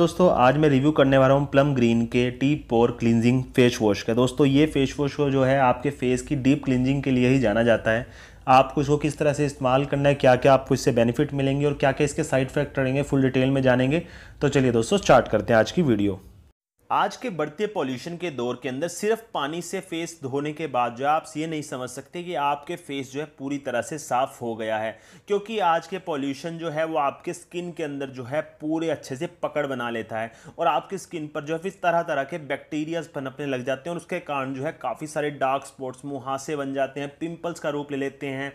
दोस्तों आज मैं रिव्यू करने वाला हूँ प्लम ग्रीन के tea pore cleansing face wash का दोस्तों ये फेस वॉश जो है आपके फेस की डीप क्लिनजिंग के लिए ही जाना जाता है आपको इसको किस तरह से इस्तेमाल करना है क्या क्या आपको इससे बेनिफिट मिलेंगे और क्या क्या इसके साइड इफेक्ट रहेंगे फुल डिटेल में जानेंगे तो चलिए दोस्तों स्टार्ट करते हैं आज की वीडियो आज के बढ़ते पॉल्यूशन के दौर के अंदर सिर्फ पानी से फेस धोने के बाद जो है आप ये नहीं समझ सकते कि आपके फेस जो है पूरी तरह से साफ़ हो गया है क्योंकि आज के पॉल्यूशन जो है वो आपके स्किन के अंदर जो है पूरे अच्छे से पकड़ बना लेता है और आपकी स्किन पर जो है फिर तरह तरह के बैक्टीरियाज पनपने लग जाते हैं और उसके कारण जो है काफ़ी सारे डार्क स्पॉट्स मुहासे बन जाते हैं पिम्पल्स का रूप ले लेते हैं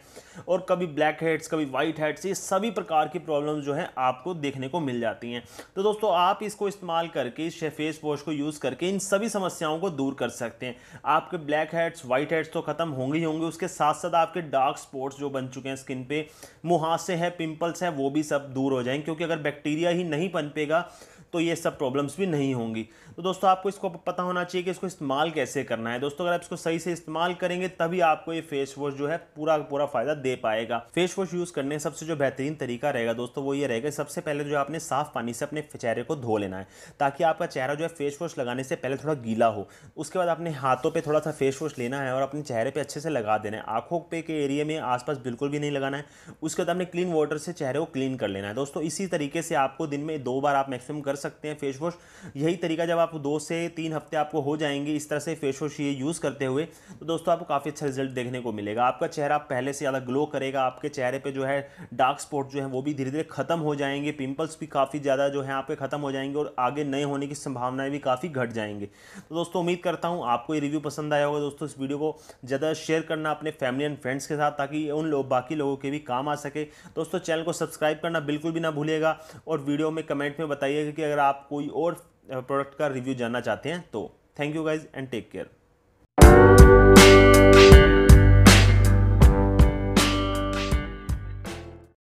और कभी ब्लैक हेड्स कभी वाइट हेड्स ये सभी प्रकार की प्रॉब्लम जो है आपको देखने को मिल जाती हैं तो दोस्तों आप इसको इस्तेमाल करके इस फेस वॉश वॉश को यूज़ करके इन सभी समस्याओं को दूर कर सकते हैं आपके ब्लैक हेड्स व्हाइट हेड्स तो ख़त्म होंगे ही होंगे उसके साथ साथ आपके डार्क स्पॉट्स जो बन चुके हैं स्किन पे मुहासे हैं पिंपल्स हैं वो भी सब दूर हो जाएंगे क्योंकि अगर बैक्टीरिया ही नहीं पनपेगा तो ये सब प्रॉब्लम्स भी नहीं होंगी तो दोस्तों आपको इसको पता होना चाहिए कि इसको इस्तेमाल कैसे करना है दोस्तों अगर आप इसको सही से इस्तेमाल करेंगे तभी आपको ये फेस वॉश जो है पूरा पूरा फ़ायदा दे पाएगा फेस वॉश यूज़ करने सबसे जो बेहतरीन तरीका रहेगा दोस्तों वो ये रहेगा सबसे पहले जो आपने साफ़ पानी से अपने चेहरे को धो लेना है ताकि आपका चेहरा जो है फेस वॉश लगाने से पहले थोड़ा गीला हो उसके बाद अपने हाथों पर थोड़ा सा फेस वॉश लेना है और अपने चेहरे पर अच्छे से लगा देना है आँखों पे के एरिया में आसपास बिल्कुल भी नहीं लगाना है उसके बाद आपने क्लीन वाटर से चेहरे को क्लीन कर लेना है दोस्तों इसी तरीके से आपको दिन में दो बार आप मैक्सिमम कर सकते हैं फेस वॉश यही तरीका जब आप दो से तीन हफ्ते आपको हो जाएंगे इस तरह से फेस वॉश ये यूज़ करते हुए तो दोस्तों आपको काफ़ी अच्छा रिजल्ट देखने को मिलेगा आपका चेहरा पहले से ज़्यादा ग्लो करेगा आपके चेहरे पर जो है डार्क स्पॉट जो है वो भी धीरे धीरे ख़त्म हो जाएंगे पिंपल्स भी काफ़ी ज़्यादा जो है आपके ख़त्म हो जाएंगे और आगे नए होने की संभावनाएं भी काफ़ी घट जाएंगे तो दोस्तों उम्मीद करता हूँ आपको ये रिव्यू पसंद आया होगा दोस्तों इस वीडियो को ज़्यादा शेयर करना अपने फैमिली एंड फ्रेंड्स के साथ ताकि उन लोग बाकी लोगों के भी काम आ सके दोस्तों चैनल को सब्सक्राइब करना बिल्कुल भी ना भूलिएगा और वीडियो में कमेंट में बताइएगा कि अगर आप कोई और प्रोडक्ट का रिव्यू जानना चाहते हैं तो thank you guys and take care